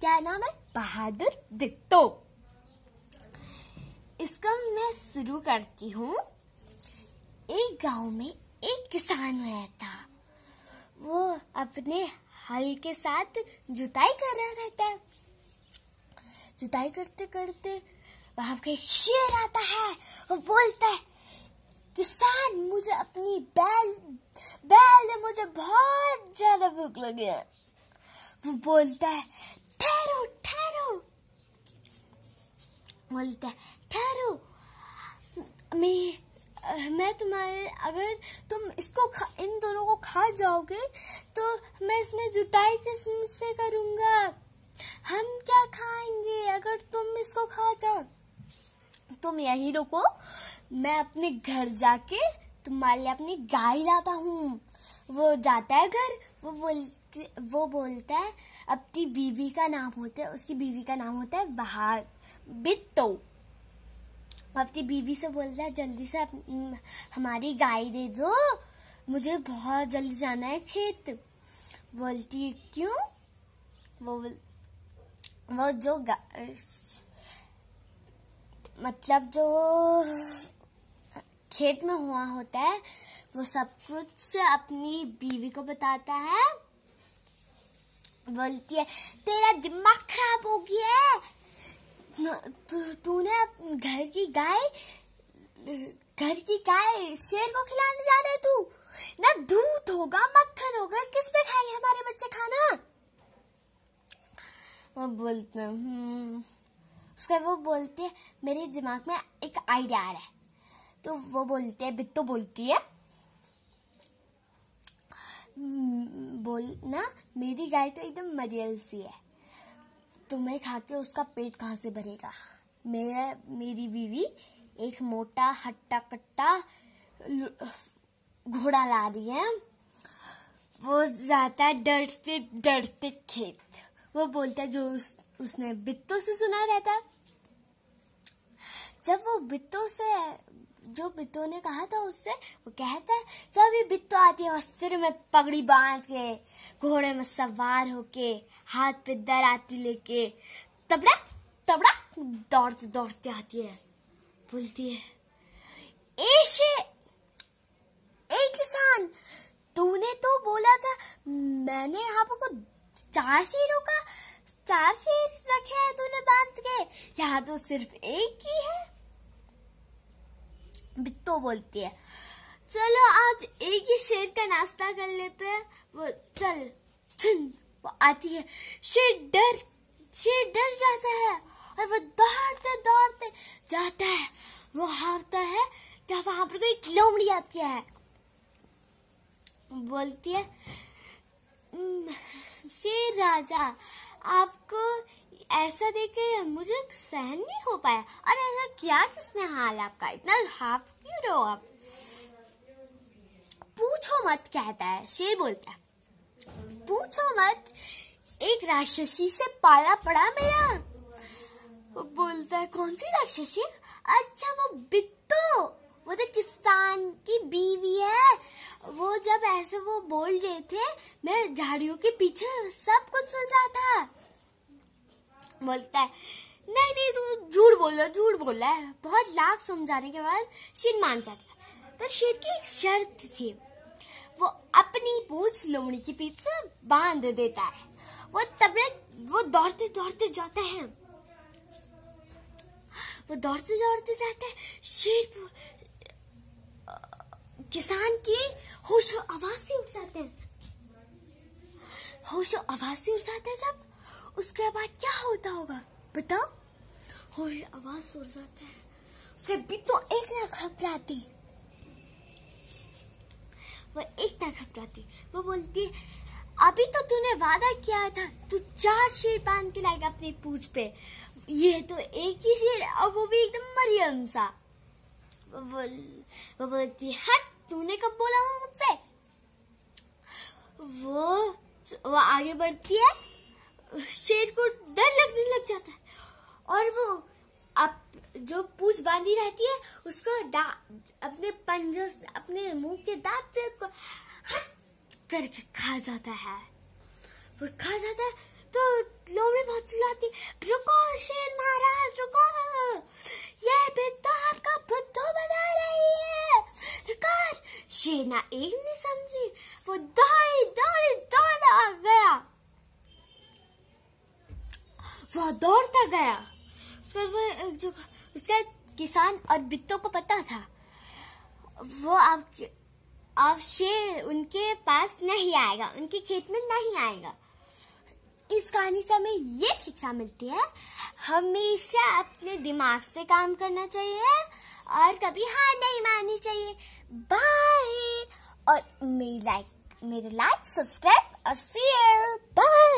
क्या नाम है बहादुर दित्तो इसका मैं शुरू करती हूँ एक गांव में एक किसान रहता वो अपने हल के साथ जुताई कर रहा रहता है जुताई करते करते वहां पे शेर आता है वो बोलता है किसान मुझे अपनी बैल बैल मुझे बहुत ज्यादा भूख लगी है वो बोलता है ठहरो ठहरो बोलता है ठहरो मैं मैं तुम्हारे अगर तुम इसको इन दोनों को खा जाओगे तो मैं इसमें जुताई किस से करूंगा हम क्या खाएंगे अगर तुम इसको खा जाओ तुम यही रुको मैं अपने घर जाके तुम्हारे लिए अपनी गाय लाता हूँ वो जाता है घर वो बोल वो बोलता है अपनी बीवी का नाम होता है उसकी बीवी का नाम होता है बहार बित्तो अपनी बीवी से बोलता है जल्दी से हमारी गाय दे दो मुझे बहुत जल्दी जाना है खेत बोलती है क्यों वो बोल, वो जो मतलब जो खेत में हुआ होता है वो सब कुछ अपनी बीवी को बताता है बोलती है तेरा दिमाग खराब हो गया है तूने घर की गाय घर की गाय शेर को खिलाने जा रहे तू ना दूध होगा मक्खन होगा किस पे खाएंगे हमारे बच्चे खाना वो बोलते हम्म। उसका वो बोलते मेरे दिमाग में एक आइडिया आ रहा है तो वो बोलते बित्तो बोलती है हम्म, बोलना मेरी गाय तो एकदम मरियल सी है तुम्हें तो खा के उसका पेट कहाँ से भरेगा मेरा मेरी बीवी एक मोटा हट्टा कट्टा घोड़ा ला रही है वो जाता है डरते डरते खेत वो बोलता है जो उस, उसने बित्तों से सुना रहता है जब वो बित्तो से जो बित्तो ने कहा था उससे वो कहता है सभी बित्तो आती है और सिर में पगड़ी बांध के घोड़े में सवार होके हाथ पे दर आती लेके तबड़ा तबड़ा दौड़ते दौड़ते आती है बोलती है ऐसे एक किसान तूने तो बोला था मैंने यहाँ पर चार शेरों का चार शेर रखे हैं तूने बांध के यहाँ तो सिर्फ एक ही है बित्तो बोलती है चलो आज एक ही शेर का नाश्ता कर लेते हैं वो चल चुन वो आती है शेर डर शेर डर जाता है और वो दौड़ते दौड़ते जाता है वो हारता है क्या वहां पर कोई लोमड़ी आती है बोलती है शेर राजा आपको ऐसा देख के मुझे सहन नहीं हो पाया और ऐसा क्या किसने हाल आपका इतना हाफ क्यों रहो आप पूछो मत कहता है शेर बोलता है पूछो मत एक राक्षसी से पाला पड़ा मेरा वो बोलता है कौन सी राक्षसी अच्छा वो बिट्टो वो तो किस्तान की बीवी है वो जब ऐसे वो बोल रहे थे मैं झाड़ियों के पीछे सब कुछ सुन रहा था बोलता है नहीं नहीं तुम झूठ बोल रहे झूठ बोल रहा है बहुत लाख समझाने के बाद शेर मान जाता है पर शेर की शर्त थी वो अपनी पूछ लोमड़ी की पीठ से बांध देता है वो तबीयत वो दौड़ते दौड़ते जाता है वो दौड़ते दौड़ते जाता है शेर किसान की होश आवाज से उठ जाते हैं होश आवाज से उठ जाते हैं जब उसके बाद क्या होता होगा बताओ हो आवाज सुन जाता है उसके भी तो एक ना घबराती वो एक ना घबराती वो बोलती है अभी तो तूने वादा किया था तू चार शेर बांध के लाएगा अपनी पूछ पे ये तो एक ही शेर और वो भी एकदम मरियम सा वो, बोल, वो बोलती हट हाँ, तूने कब बोला मुझसे वो वो आगे बढ़ती है शेर को डर लगने लग जाता है और वो अप, जो पूछ बांधी रहती है उसको अपने पंजों अपने मुंह के दांत से उसको करके खा जाता है वो खा जाता है तो लोमड़ी बहुत चिल्लाती रुको शेर महाराज रुको ये बेटा आपका बुद्धू बना रही है रुकार शेर ना एक नहीं समझी वह दौड़ता गया फिर वो जो उसका किसान और बित्तों को पता था वो अब अब शेर उनके पास नहीं आएगा उनके खेत में नहीं आएगा इस कहानी से हमें ये शिक्षा मिलती है हमेशा अपने दिमाग से काम करना चाहिए और कभी हार नहीं माननी चाहिए बाय और मेरी लाइक मेरे लाइक सब्सक्राइब और शेयर बाय